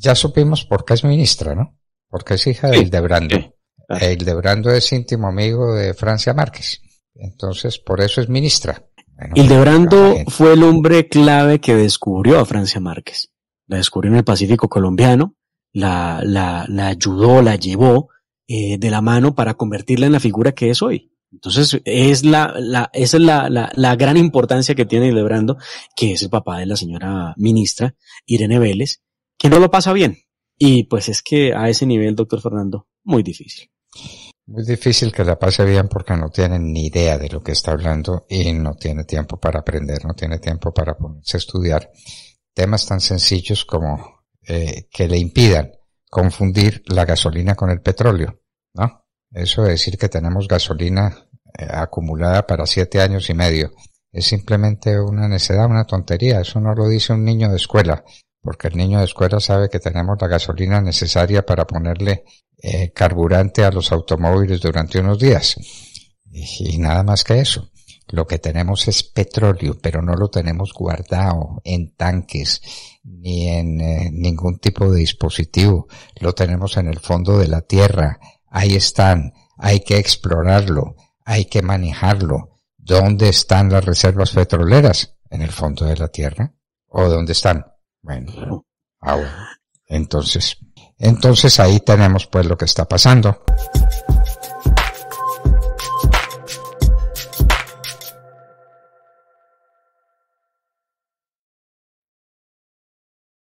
ya supimos por qué es ministra, ¿no? Porque es hija de Hildebrando. E Hildebrando es íntimo amigo de Francia Márquez. Entonces, por eso es ministra. Hildebrando fue el hombre clave que descubrió a Francia Márquez. La descubrió en el Pacífico colombiano, la, la, la ayudó, la llevó eh, de la mano para convertirla en la figura que es hoy. Entonces, es la, la, esa es la, la, la, gran importancia que tiene Hildebrando, que es el papá de la señora ministra Irene Vélez, que no lo pasa bien. Y pues es que a ese nivel, doctor Fernando, muy difícil. Muy difícil que la pase bien porque no tiene ni idea de lo que está hablando y no tiene tiempo para aprender, no tiene tiempo para ponerse a estudiar temas tan sencillos como eh, que le impidan confundir la gasolina con el petróleo, ¿no? Eso es decir que tenemos gasolina eh, acumulada para siete años y medio es simplemente una necedad, una tontería. Eso no lo dice un niño de escuela porque el niño de escuela sabe que tenemos la gasolina necesaria para ponerle eh, carburante a los automóviles durante unos días. Y, nada más que eso. Lo que tenemos es petróleo, pero no lo tenemos guardado en tanques ni en eh, ningún tipo de dispositivo. Lo tenemos en el fondo de la tierra. Ahí están. Hay que explorarlo. Hay que manejarlo. ¿Dónde están las reservas petroleras? En el fondo de la tierra. ¿O dónde están? Bueno, ahora. Entonces, entonces ahí tenemos pues lo que está pasando.